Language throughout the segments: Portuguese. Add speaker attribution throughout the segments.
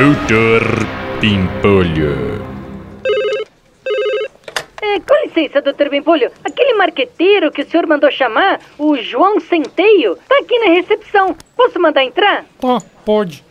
Speaker 1: Doutor Pimpolho. É, com licença, doutor Pimpolho. Aquele marqueteiro que o senhor mandou chamar, o João Centeio, tá aqui na recepção. Posso mandar entrar? Tá, pode.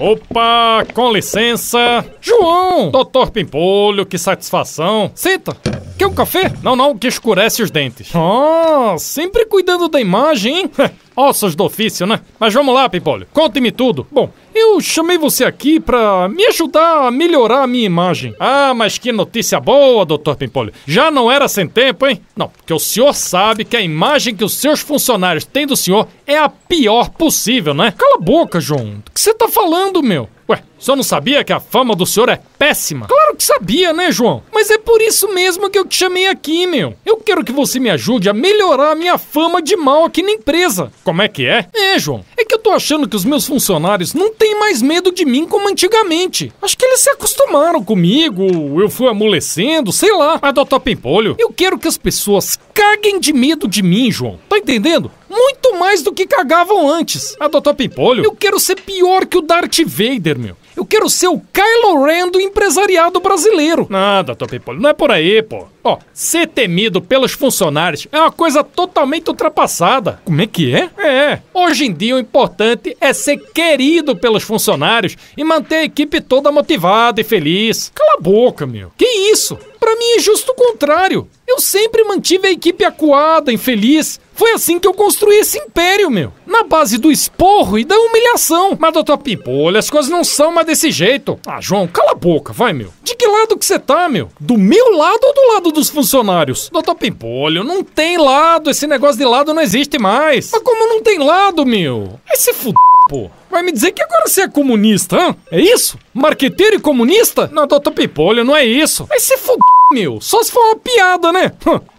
Speaker 1: Opa, com licença. João! Doutor Pimpolho, que satisfação. Senta. Quer um café? Não, não, que escurece os dentes. Ah, sempre cuidando da imagem, hein? Ossos do ofício, né? Mas vamos lá, Pipolho, conte-me tudo. Bom, eu chamei você aqui pra me ajudar a melhorar a minha imagem. Ah, mas que notícia boa, doutor Pimpolho. Já não era sem tempo, hein? Não, porque o senhor sabe que a imagem que os seus funcionários têm do senhor é a pior possível, né? Cala a boca, João. O que você tá falando, meu? Ué, o senhor não sabia que a fama do senhor é péssima? que sabia, né, João? Mas é por isso mesmo que eu te chamei aqui, meu. Eu quero que você me ajude a melhorar a minha fama de mal aqui na empresa. Como é que é? É, João. É que eu tô achando que os meus funcionários não têm mais medo de mim como antigamente. Acho que eles se acostumaram comigo, eu fui amolecendo, sei lá. Mas, doutor Pimpolho, eu quero que as pessoas caguem de medo de mim, João. Tá entendendo? Muito mais do que cagavam antes. Ah, doutor Pimpolho, eu quero ser pior que o Darth Vader, meu. Eu quero ser o Kylo Ren do empresariado brasileiro. Nada, Topipolho, não é por aí, pô. Ó, ser temido pelos funcionários é uma coisa totalmente ultrapassada. Como é que é? É. Hoje em dia o importante é ser querido pelos funcionários e manter a equipe toda motivada e feliz. Cala a boca, meu. Que isso? Para mim é justo o contrário. Eu sempre mantive a equipe acuada, infeliz. Foi assim que eu construí esse império, meu na base do esporro e da humilhação. Mas, doutor Pimpolho, as coisas não são mais desse jeito. Ah, João, cala a boca, vai, meu. De que lado que você tá, meu? Do meu lado ou do lado dos funcionários? Doutor Pimpolho, não tem lado. Esse negócio de lado não existe mais. Mas como não tem lado, meu? Esse f*** pô. Vai me dizer que agora você é comunista, hã? É isso? Marqueteiro e comunista? Não, doutor Pipolho, não é isso. Vai se fuder, meu. Só se for uma piada, né?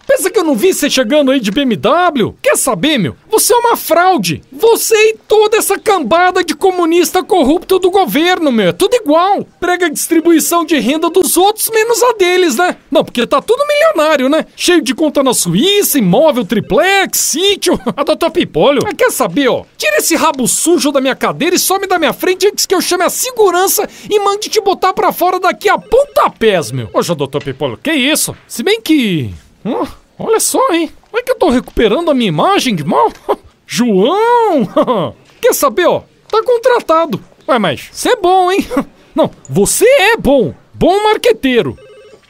Speaker 1: Pensa que eu não vi você chegando aí de BMW? Quer saber, meu? Você é uma fraude. Você e toda essa cambada de comunista corrupto do governo, meu. É tudo igual. Prega distribuição de renda dos outros menos a deles, né? Não, porque tá tudo milionário, né? Cheio de conta na Suíça, imóvel triplex, sítio, a doutor Pipolio. pipolho. Mas ah, quer saber, ó? Tira esse rabo sujo da minha cadeira e some da minha frente antes que eu chame a segurança e mande te botar pra fora daqui a pontapés, meu. Ô, doutor Pipolho, que isso? Se bem que... Hum, olha só, hein? Como é que eu tô recuperando a minha imagem de mal? João! Quer saber, ó? Tá contratado. Ué, mas você é bom, hein? Não, você é bom. Bom marqueteiro.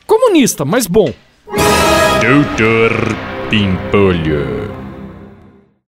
Speaker 1: Comunista, mas bom. Doutor Pimpolho.